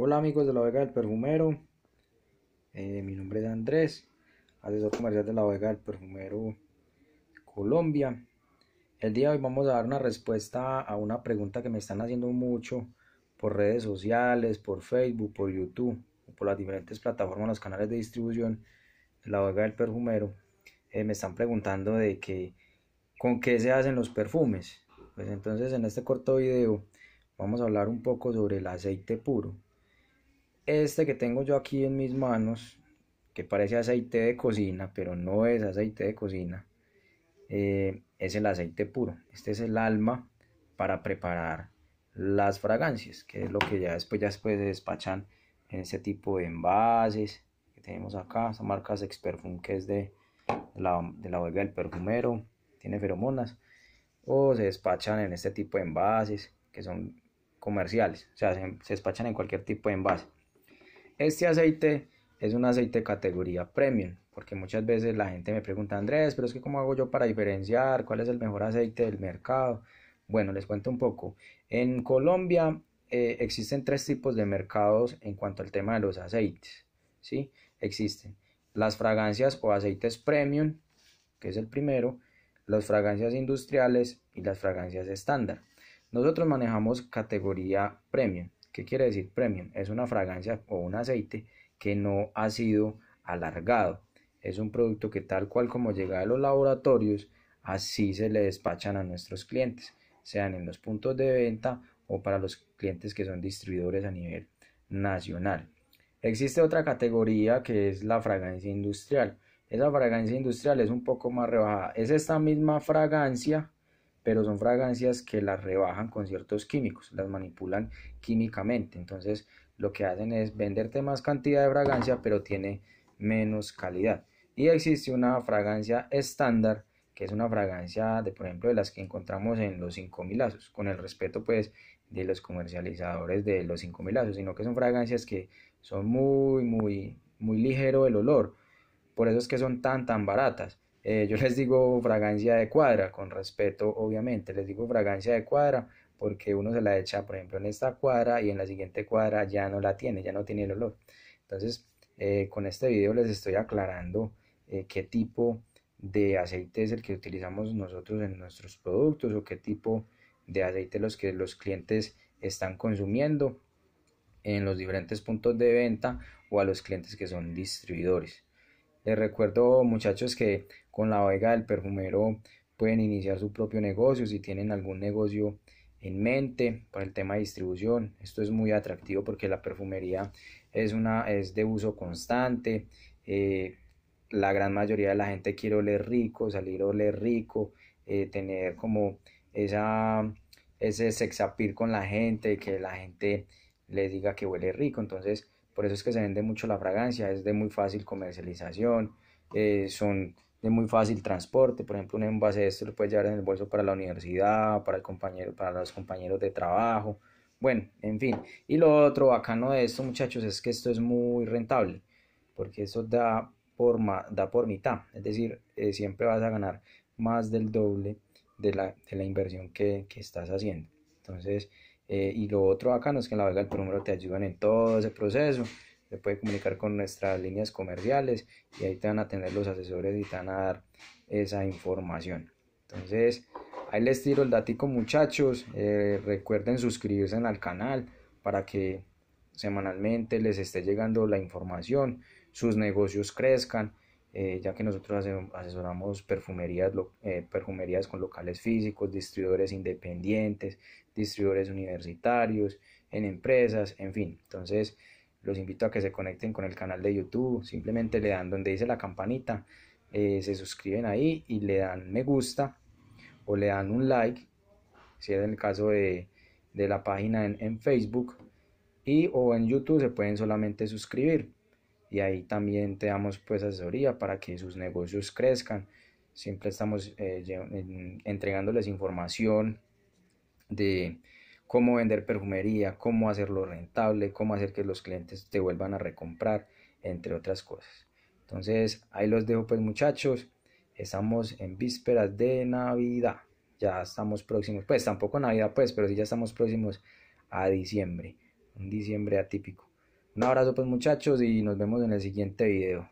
Hola amigos de la Vega del Perfumero, eh, mi nombre es Andrés, asesor comercial de la Vega del Perfumero Colombia. El día de hoy vamos a dar una respuesta a una pregunta que me están haciendo mucho por redes sociales, por Facebook, por YouTube, por las diferentes plataformas, los canales de distribución de la Vega del Perfumero. Eh, me están preguntando de que con qué se hacen los perfumes. Pues entonces en este corto video vamos a hablar un poco sobre el aceite puro este que tengo yo aquí en mis manos, que parece aceite de cocina, pero no es aceite de cocina, eh, es el aceite puro. Este es el alma para preparar las fragancias, que es lo que ya después, ya se despachan en este tipo de envases que tenemos acá. Esta marca Sex Perfume, que es de, la, de huelga del perfumero, tiene feromonas, o se despachan en este tipo de envases que son comerciales, o sea, se despachan en cualquier tipo de envase. Este aceite es un aceite categoría premium, porque muchas veces la gente me pregunta, Andrés, pero es que cómo hago yo para diferenciar cuál es el mejor aceite del mercado. Bueno, les cuento un poco. En Colombia eh, existen tres tipos de mercados en cuanto al tema de los aceites. ¿sí? Existen las fragancias o aceites premium, que es el primero, las fragancias industriales y las fragancias estándar. Nosotros manejamos categoría premium. ¿Qué quiere decir premium? Es una fragancia o un aceite que no ha sido alargado. Es un producto que tal cual como llega a los laboratorios, así se le despachan a nuestros clientes, sean en los puntos de venta o para los clientes que son distribuidores a nivel nacional. Existe otra categoría que es la fragancia industrial. Esa fragancia industrial es un poco más rebajada. Es esta misma fragancia pero son fragancias que las rebajan con ciertos químicos, las manipulan químicamente. Entonces lo que hacen es venderte más cantidad de fragancia, pero tiene menos calidad. Y existe una fragancia estándar, que es una fragancia de, por ejemplo, de las que encontramos en los 5000 lazos, con el respeto pues de los comercializadores de los 5000 lazos, sino que son fragancias que son muy, muy, muy ligero el olor. Por eso es que son tan, tan baratas. Eh, yo les digo fragancia de cuadra, con respeto obviamente, les digo fragancia de cuadra porque uno se la echa, por ejemplo, en esta cuadra y en la siguiente cuadra ya no la tiene, ya no tiene el olor. Entonces, eh, con este video les estoy aclarando eh, qué tipo de aceite es el que utilizamos nosotros en nuestros productos o qué tipo de aceite los que los clientes están consumiendo en los diferentes puntos de venta o a los clientes que son distribuidores. Les recuerdo muchachos que con la oiga del perfumero pueden iniciar su propio negocio si tienen algún negocio en mente para el tema de distribución. Esto es muy atractivo porque la perfumería es, una, es de uso constante. Eh, la gran mayoría de la gente quiere oler rico, salir a oler rico, eh, tener como esa, ese sexapir con la gente, que la gente les diga que huele rico. Entonces, por eso es que se vende mucho la fragancia, es de muy fácil comercialización, eh, son de muy fácil transporte, por ejemplo un envase de esto lo puedes llevar en el bolso para la universidad, para, el compañero, para los compañeros de trabajo, bueno, en fin, y lo otro bacano de esto muchachos es que esto es muy rentable, porque eso da por, da por mitad, es decir, eh, siempre vas a ganar más del doble de la, de la inversión que, que estás haciendo. Entonces, eh, y lo otro acá no es que en la Vega del Número te ayudan en todo ese proceso. Se puede comunicar con nuestras líneas comerciales y ahí te van a tener los asesores y te van a dar esa información. Entonces, ahí les tiro el datico muchachos. Eh, recuerden suscribirse al canal para que semanalmente les esté llegando la información, sus negocios crezcan eh, ya que nosotros asesoramos perfumerías, eh, perfumerías con locales físicos, distribuidores independientes, distribuidores universitarios, en empresas, en fin. Entonces, los invito a que se conecten con el canal de YouTube, simplemente le dan donde dice la campanita, eh, se suscriben ahí y le dan me gusta o le dan un like, si es el caso de, la página en, en Facebook, y o en YouTube se pueden solamente suscribir y ahí también te damos pues asesoría para que sus negocios crezcan. Siempre estamos eh, entregándoles información de cómo vender perfumería, cómo hacerlo rentable, cómo hacer que los clientes te vuelvan a recomprar, entre otras cosas. Entonces, ahí los dejo pues muchachos. Estamos en vísperas de Navidad. Ya estamos próximos, pues tampoco Navidad pues, pero sí ya estamos próximos a diciembre. Un diciembre atípico. Un abrazo pues muchachos y nos vemos en el siguiente video.